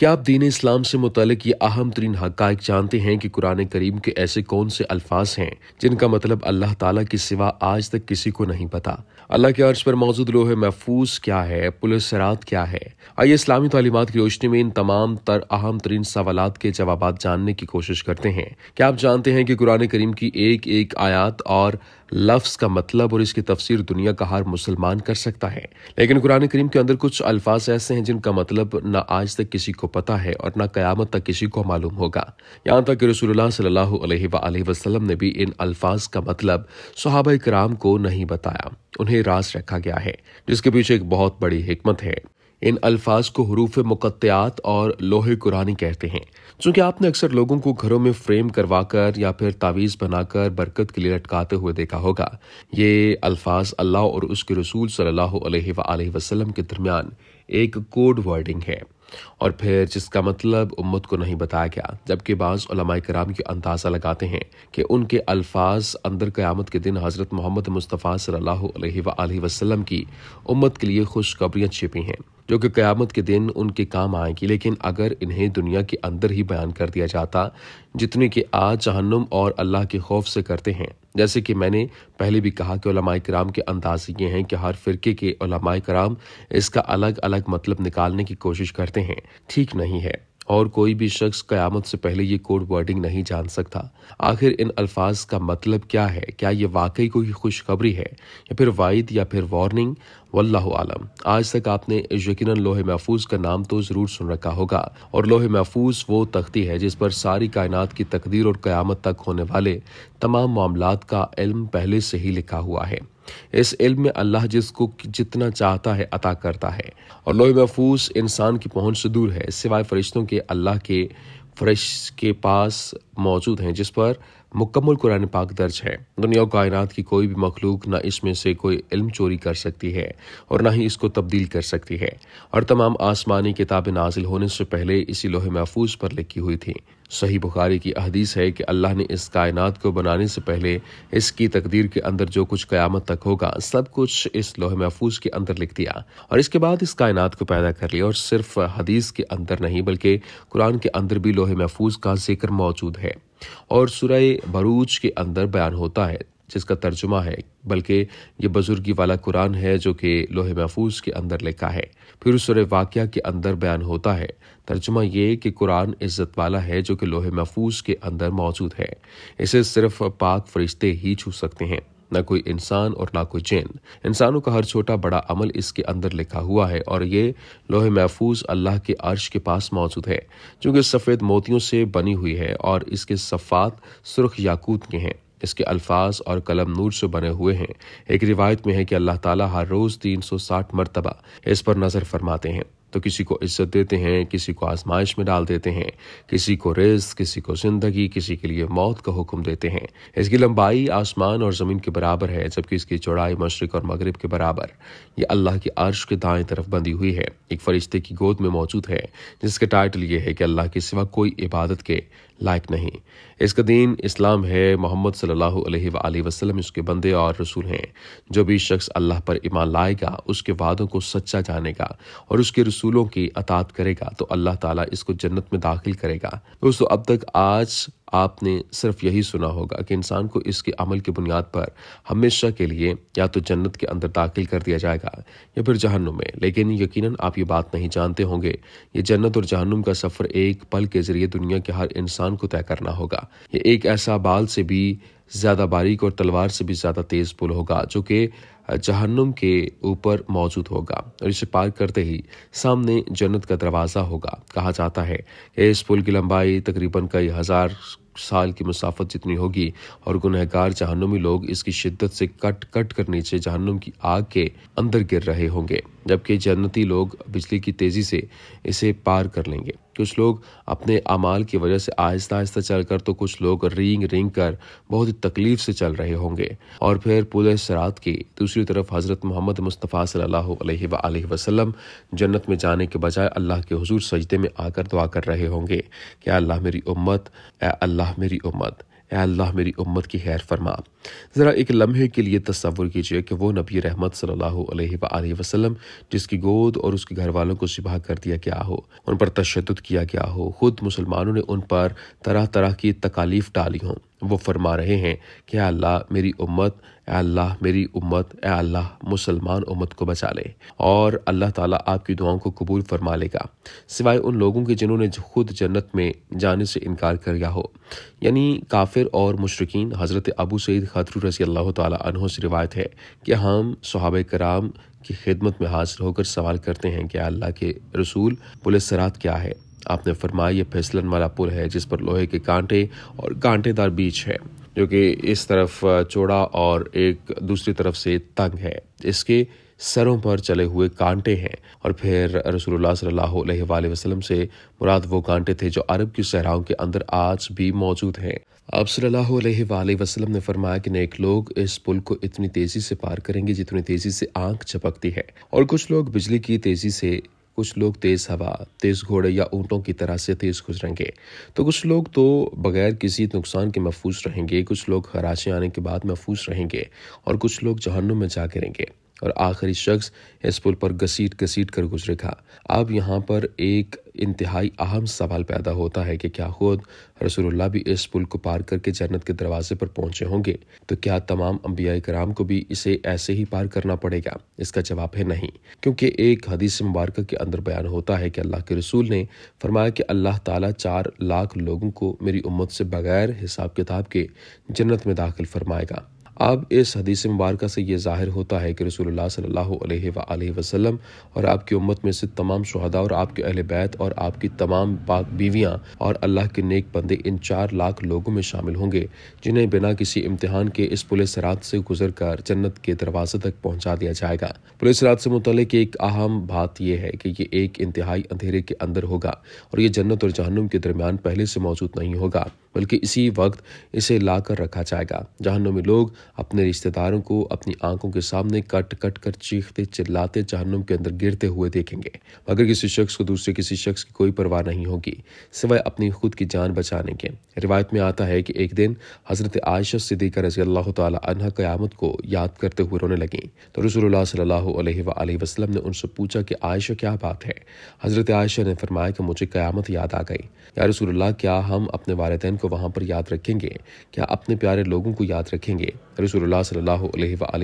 क्या आप दीन इस्लाम से मुतलिक ये अहम तरीन हक़ जानते हैं कि कुरान करीम के ऐसे कौन से अल्फाज हैं जिनका मतलब अल्लाह ताला के सिवा आज तक किसी को नहीं पता अल्लाह के अर्ज पर मौजूद लोहे महफूज क्या है पुलिस सरात क्या है आइए इस्लामी तालीमत की रोशनी में इन तमाम तर अहम तरीन सवाल के जवाब जानने की कोशिश करते हैं क्या आप जानते हैं कि कुरान करीम की एक एक आयात और लफ्ज का मतलब और इसकी तफसीर दुनिया का हर मुसलमान कर सकता है लेकिन कुरान करीम के अंदर कुछ अल्फाज ऐसे हैं जिनका मतलब न आज तक किसी को पता है और ना क़यामत तक किसी को मालूम होगा यहाँ तक कि रसूलुल्लाह सल्लल्लाहु अलैहि वसल्लम ने भी इन अल्फाज का मतलब सहाब कराम को नहीं बताया उन्हें रास रखा गया है जिसके पीछे एक बहुत बड़ी हिकमत है इन अल्फाज को हरूफ मुकत्यात और लोहे कुरानी कहते हैं चूंकि आपने अक्सर लोगों को घरों में फ्रेम करवाकर या फिर तावीज़ बनाकर बरकत के लिए लटकाते हुए देखा होगा ये अल्फाज अल्लाह और उसके रसूल सल्लल्लाहु अलैहि वसल्लम के दरमियान एक कोड वर्डिंग है और फिर जिसका मतलब उम्मत को नहीं बताया गया जबकि बाज़ कराम के अंदाज़ा लगाते हैं कि उनके अल्फाज अंदर क़यामत के दिन हज़रत मोहम्मद मुस्तफ़ा सल्ला वसम की उम्मत के लिए खुशखबरियाँ छिपी हैं जो कि क़यामत के दिन उनके काम आएंगी लेकिन अगर इन्हें दुनिया के अंदर ही बयान कर दिया जाता जितने कि आज जहन्नुम और अल्लाह के खौफ से करते हैं जैसे कि मैंने पहले भी कहा कि ओलमाए कराम के अंदाज ये हैं कि हर फिरके के कराम इसका अलग अलग मतलब निकालने की कोशिश करते हैं ठीक नहीं है और कोई भी शख्स क़यामत से पहले ये कोड वर्डिंग नहीं जान सकता आखिर इन अल्फाज का मतलब क्या है क्या ये वाकई कोई खुशखबरी है या फिर वाइद या फिर वार्निंग वल्लाह आलम आज तक आपने यकीन लोहे महफूज का नाम तो ज़रूर सुन रखा होगा और लोहे महफूज वो तख्ती है जिस पर सारी कायनात की तकदीर और क़्यामत तक होने वाले तमाम मामला का इल्म पहले से ही लिखा हुआ है इस इल्म में अल्लाह जिसको जितना चाहता है अता करता है और लोहे महफूज इंसान की पहुंच से दूर है सिवाय फरिश्तों के अल्लाह के फ्रेश के पास मौजूद हैं जिस पर मुकम्मल कुरान पाक दर्ज है दुनिया कायनात की कोई भी मखलूक ना इसमें से कोई इल्म चोरी कर सकती है और ना ही इसको तब्दील कर सकती है और तमाम आसमानी किताबें नाजिल होने से पहले इसी लोहे महफूज पर लिखी हुई थी सही बुखारी की अहदीस है कि अल्लाह ने इस कायनात को बनाने से पहले इसकी तकदीर के अंदर जो कुछ क़यामत तक होगा सब कुछ इस लोहे महफूज के अंदर लिख दिया और इसके बाद इस कायनात को पैदा कर लिया और सिर्फ हदीस के अंदर नहीं बल्कि कुरान के अंदर भी लोहे महफूज का जिक्र मौजूद है और सुरय बरूज के अंदर बयान होता है जिसका तर्जुमा है बल्कि ये बुजुर्गी वाला कुरान है जो कि लोहे महफूज के अंदर लिखा है फिर सुर वाक़ के अंदर बयान होता है तर्जुमा ये कि कुरान इज़्ज़त वाला है जो कि लोहे महफूज के अंदर मौजूद है इसे सिर्फ पाक फरिश्ते ही छू सकते हैं न कोई इंसान और ना कोई जैन इंसानों का हर छोटा बड़ा अमल इसके अंदर लिखा हुआ है और ये लोहे महफूज अल्लाह के अर्श के पास मौजूद है जो कि सफ़ेद मोतियों से बनी हुई है और इसके सफ़ात सुर्ख याकूत के हैं इसके अल्फाज और कलम नूर से बने हुए हैं एक रिवायत में है कि अल्लाह ताला हर रोज़ 360 मरतबा इस पर नज़र फरमाते हैं तो किसी को इज्जत देते हैं किसी को आजमाइश में डाल देते हैं किसी को रिज किसी को जिंदगी किसी के लिए मौत का हुक्म देते हैं इसकी लंबाई आसमान और ज़मीन के बराबर है जबकि इसकी चौड़ाई मशरक और मगरब के बराबर ये अल्लाह की आर्श के दाएं तरफ बंधी हुई है एक फरिश्ते की गोद में मौजूद है जिसका टाइटल ये है कि अल्लाह के सिवा कोई इबादत के लायक नहीं इसका दीन इस्लाम है मोहम्मद सल्लल्लाहु अलैहि वसल्लम उसके बंदे और रसूल हैं जो भी शख्स अल्लाह पर ईमान लाएगा उसके वादों को सच्चा जानेगा और उसके रसूलों की अतात करेगा तो अल्लाह ताला इसको जन्नत में दाखिल करेगा दोस्तों अब तक आज आपने सिर्फ यही सुना होगा कि इंसान को इसके अमल की बुनियाद पर हमेशा के लिए या तो जन्नत के अंदर दाखिल कर दिया जाएगा या फिर जहन्नुम में लेकिन यकीनन आप ये बात नहीं जानते होंगे ये जन्नत और जहन्नुम का सफ़र एक पल के जरिए दुनिया के हर इंसान को तय करना होगा ये एक ऐसा बाल से भी ज़्यादा बारीक और तलवार से भी ज़्यादा तेज़ पुल होगा जो कि जहन्नुम के ऊपर मौजूद होगा और इसे पार करते ही सामने जन्नत का दरवाज़ा होगा कहा जाता है इस पुल की लंबाई तकरीबन कई हज़ार साल की मुसाफत जितनी होगी और गुनहगार जहनुमी लोग इसकी शिद्दत से कट कट कर नीचे जहनुम की आग के अंदर गिर रहे होंगे जबकि जन्नती लोग बिजली की तेज़ी से इसे पार कर लेंगे कुछ लोग अपने अमाल की वजह से आहिस्ता आहिस्ता चल कर तो कुछ लोग रिंग रिंग कर बहुत ही तकलीफ से चल रहे होंगे और फिर पूरे सरात की दूसरी तरफ हज़रत मोहम्मद मुस्तफ़ा सल्लल्लाहु अलैहि वसल्लम जन्नत में जाने के बजाय अल्लाह के हजूर सजदे में आकर दुआ कर रहे होंगे क्या अल्लाह मेरी उम्मत अल्लाह मेरी उम्मत अल्लाह मेरी उम्मत की खैर फरमा ज़रा एक लम्हे के लिए तस्वुर कीजिए कि वो नबी रहमत सल्लल्लाहु अलैहि वसल्लम जिसकी गोद और उसके घर वालों को सिबा कर दिया गया हो उन पर तशद किया गया हो खुद मुसलमानों ने उन पर तरह तरह की तकालीफ डाली हों वो फरमा रहे हैं कि अल्लाह मेरी उम्मत अल्लाह मेरी उम्मत ए अल्लाह मुसलमान उम्मत को बचा ले और अल्लाह ताला आपकी दुआओं को कबूल फरमा लेगा सिवाय उन लोगों के जिन्होंने खुद जन्नत में जाने से इनकार कर गया हो यानी काफिर और मुशरकिन हज़रत अबू सईद खतर रसी अल्लाह तहों से रिवायत है कि हम सहाब कराम की खिदमत में हाजिर होकर सवाल करते हैं कि अल्लाह के रसूल पुलिस सरात क्या है आपने फरमाया फैसलन फिसलन वाला पुल है जिस पर लोहे के कांटे और कांटेदार बीच है जो कि इस तरफ चौड़ा और एक दूसरी तरफ से तंग है इसके सरों पर चले हुए कांटे हैं और फिर रसूलुल्लाह सल्लल्लाहु अलैहि वसल्लम से मुराद वो कांटे थे जो अरब की सहराओं के अंदर आज भी मौजूद हैं अब सल्लल्लाहु अलैहि वसल्लम ने फरमाया कि नेक लोग इस पुल को इतनी तेजी से पार करेंगे जितनी तेजी से आंख चपकती है और कुछ लोग बिजली की तेजी से कुछ लोग तेज़ हवा तेज़ घोड़े या ऊँटों की तरह से तेज़ गुजरेंगे तो कुछ लोग तो बगैर किसी नुकसान के महफूज रहेंगे कुछ लोग खराशें आने के बाद महफूज रहेंगे और कुछ लोग जहनों में जा गिरेंगे और आखिरी शख्स इस पुल पर घसीट घसीट कर गुजरेगा अब यहाँ पर एक इंतहाई अहम सवाल पैदा होता है कि क्या खुद रसूलुल्लाह भी इस पुल को पार करके जन्नत के दरवाजे पर पहुंचे होंगे तो क्या तमाम अम्बिया कराम को भी इसे ऐसे ही पार करना पड़ेगा इसका जवाब है नहीं क्योंकि एक हदीस मुबारक के अंदर बयान होता है कि अल्लाह के रसूल ने फरमाया कि अल्लाह ताला चार लाख लोगों को मेरी उम्मत से बगैर हिसाब किताब के जन्नत में दाखिल फरमाएगा अब इस हदीस मुबारक से ये ज़ाहिर होता है कि रसूलुल्लाह सल्लल्लाहु अलैहि और आपकी उम्मत में से तमाम शहदा और आपके अहल बैत और आपकी तमाम पाक बीवियाँ और अल्लाह के नेक बंदे इन चार लाख लोगों में शामिल होंगे जिन्हें बिना किसी इम्तहान के इस पुलिस रात से गुजर कर जन्नत के दरवाजे तक पहुँचा दिया जाएगा पुलिस रात से मुतल एक अहम बात यह है कि ये एक इंतहाई अंधेरे के अंदर होगा और ये जन्नत और जहनुम के दरमियान पहले से मौजूद नहीं होगा बल्कि इसी वक्त इसे ला कर रखा जाएगा जहनुमी लोग अपने रिश्तेदारों को अपनी आंखों के सामने कट कट कर चीखते चिल्लाते जहनम के अंदर गिरते हुए देखेंगे मगर किसी शख्स को दूसरे किसी शख्स की कोई परवाह नहीं होगी सिवाय अपनी खुद की जान बचाने के रिवायत में आता है कि एक दिन हज़रत आयशा सिद्दीक रजी अल्लाह तह क्यामत को याद करते हुए रोने लगी तो रसोल्ला सल्ला वसलम ने उनसे पूछा कि आयशा क्या बात है हज़रत आयशा ने फरमाया कि मुझे क्यामत याद आ गई या रसोल्ला क्या हम अपने वालदेन को वहाँ पर याद रखेंगे क्या अपने प्यारे लोगों को याद रखेंगे रसूल सल्ला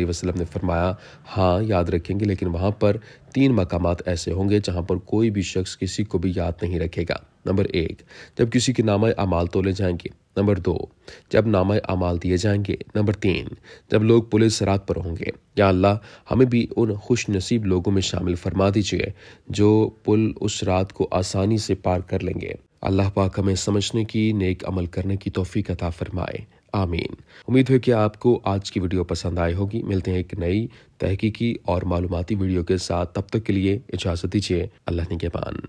वसलम ने फरमाया हाँ याद रखेंगे लेकिन वहाँ पर तीन मकाम ऐसे होंगे जहाँ पर कोई भी शख्स किसी को भी याद नहीं रखेगा नंबर एक जब किसी के नामा अमाल तोले जाएंगे नंबर दो जब नामा अमाल दिए जाएंगे नंबर तीन जब लोग पुलिस सराग पर होंगे या अल्लाह हमें भी उन खुश नसीब लोगों में शामिल फरमा दीजिए जो पुल उस रात को आसानी से पार कर लेंगे अल्लाह पाक हमें समझने की नेक अमल करने की तोफ़ी अता फरमाए आमीन उम्मीद है कि आपको आज की वीडियो पसंद आई होगी मिलते हैं एक नई तहकीकी और मालूमती वीडियो के साथ तब तक के लिए इजाजत दीजिए अल्लाह पान